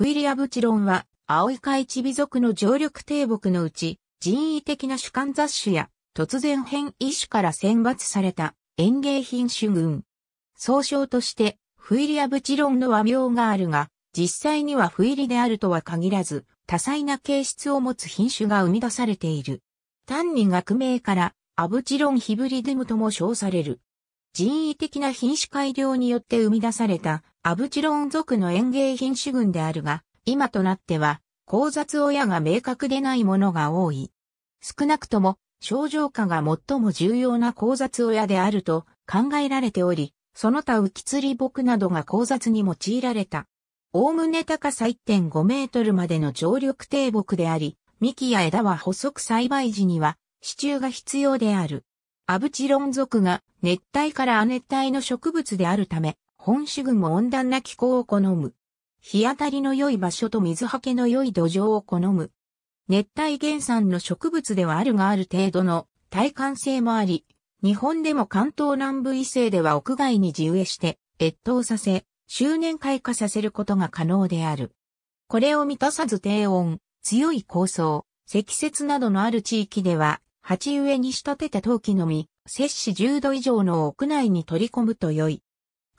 フイリアブチロンは、青イカイチビ族の常緑低木のうち、人為的な主観雑種や、突然変異種から選抜された園芸品種群。総称として、フイリアブチロンの和名があるが、実際にはフイリであるとは限らず、多彩な形質を持つ品種が生み出されている。単に学名から、アブチロンヒブリデムとも称される。人為的な品種改良によって生み出されたアブチロン族の園芸品種群であるが、今となっては、交雑親が明確でないものが多い。少なくとも、症状化が最も重要な交雑親であると考えられており、その他浮き釣り木などが交雑に用いられた。おおむね高さ1.5メートルまでの常緑低木であり、幹や枝は細く栽培時には、支柱が必要である。アブチロン族が熱帯から亜熱帯の植物であるため、本種群も温暖な気候を好む。日当たりの良い場所と水はけの良い土壌を好む。熱帯原産の植物ではあるがある程度の耐寒性もあり、日本でも関東南部以西では屋外に地植えして越冬させ、周年開花させることが可能である。これを満たさず低温、強い高層、積雪などのある地域では、鉢植えに仕立てた陶器のみ、摂氏10度以上の屋内に取り込むと良い。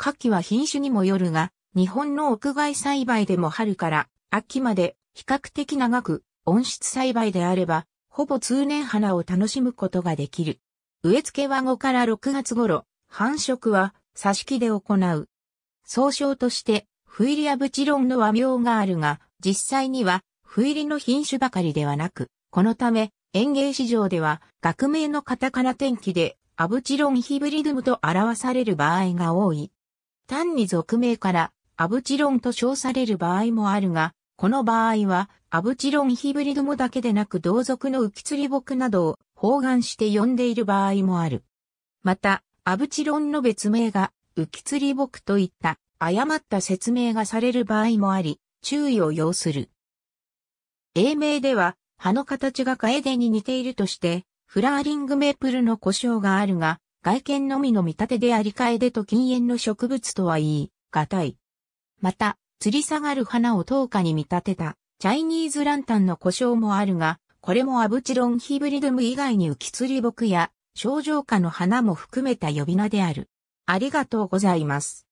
夏季は品種にもよるが、日本の屋外栽培でも春から秋まで比較的長く温室栽培であれば、ほぼ通年花を楽しむことができる。植え付けは5から6月頃、繁殖は挿し木で行う。総称として、フイリアブチロンの和名があるが、実際には、フイリの品種ばかりではなく、このため、園芸市場では、学名のカタカナ転気で、アブチロンヒブリドムと表される場合が多い。単に俗名からアブチロンと称される場合もあるが、この場合は、アブチロンヒブリドもだけでなく同族の浮き釣り木などを包含して呼んでいる場合もある。また、アブチロンの別名が浮き釣り木といった誤った説明がされる場合もあり、注意を要する。英名では、葉の形がカエデに似ているとして、フラーリングメープルの故障があるが、外見のみの見立てでありかえでと禁煙の植物とは言い、難い。また、吊り下がる花を灯火に見立てた、チャイニーズランタンの故障もあるが、これもアブチロンヒブリドム以外に浮き吊り木や、症状下の花も含めた呼び名である。ありがとうございます。